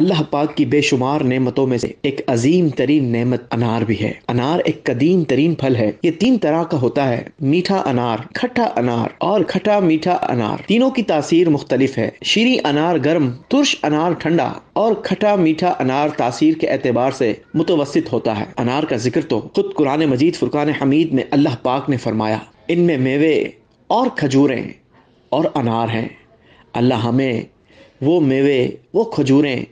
अल्लाह पाक की बेशुमार नेमतों में से एक अजीम तरीन नेमत अनार भी है अनार एक कदीम तरीन फल है ये तीन तरह का होता है मीठा अनार खट्टा अनार और खट्टा मीठा अनार तीनों की तासीर मुख्तलिफ है शीरी अनार गर्म तुर्श अनार ठंडा और खटा मीठा अनार तासीर के एतबार से मुतवसित होता है अनार का जिक्र तो खुद कुरान मजीद फुरकान हमीद में अल्लाह पाक ने फरमाया इनमें मेवे और खजूरें और अनार हैं अल्लाह हमें वो मेवे वो खजूरें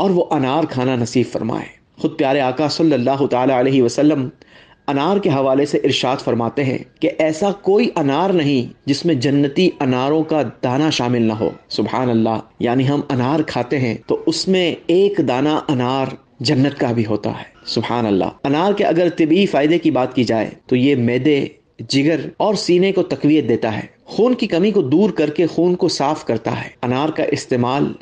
और वो अनार खाना नसीब फरमाए खुद प्यारे आका सल्लल्लाहु अलैहि वसल्लम अनार के हवाले से इरशाद फरमाते हैं कि ऐसा कोई अनार नहीं जिसमें जन्नती अनारों का दाना शामिल ना हो सुबहान अल्लाह यानी हम अनार खाते हैं तो उसमें एक दाना अनार जन्नत का भी होता है सुबहान अल्लाह अनार के अगर तबी फ़ायदे की बात की जाए तो ये मैदे जिगर और सीने को तकवीत देता है खून की कमी को दूर करके खून को साफ करता है अनार का इस्तेमाल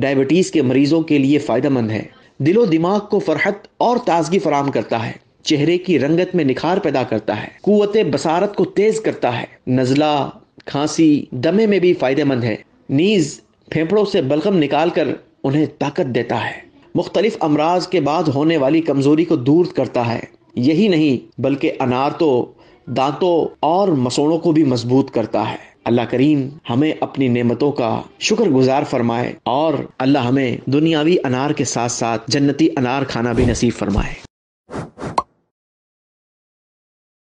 डायबिटीज़ के मरीज़ों के लिए फ़ायदेमंद है दिलो दिमाग को फरहत और ताजगी फराम करता है चेहरे की रंगत में निखार पैदा करता है कुत बसारत को तेज करता है नजला खांसी दमे में भी फायदेमंद है नीज फेफड़ों से बलगम निकाल कर उन्हें ताकत देता है मुख्तलिफ अमराज के बाद होने वाली कमजोरी को दूर करता है यही नहीं बल्कि अनार तो दांतों और मसोड़ों को भी मजबूत करता है अल्लाह करीम हमें अपनी नेमतों का शुक्र गुजार फरमाए और अल्लाह हमें दुनियावी अनार के साथ साथ जन्नती अनार खाना भी नसीब फरमाए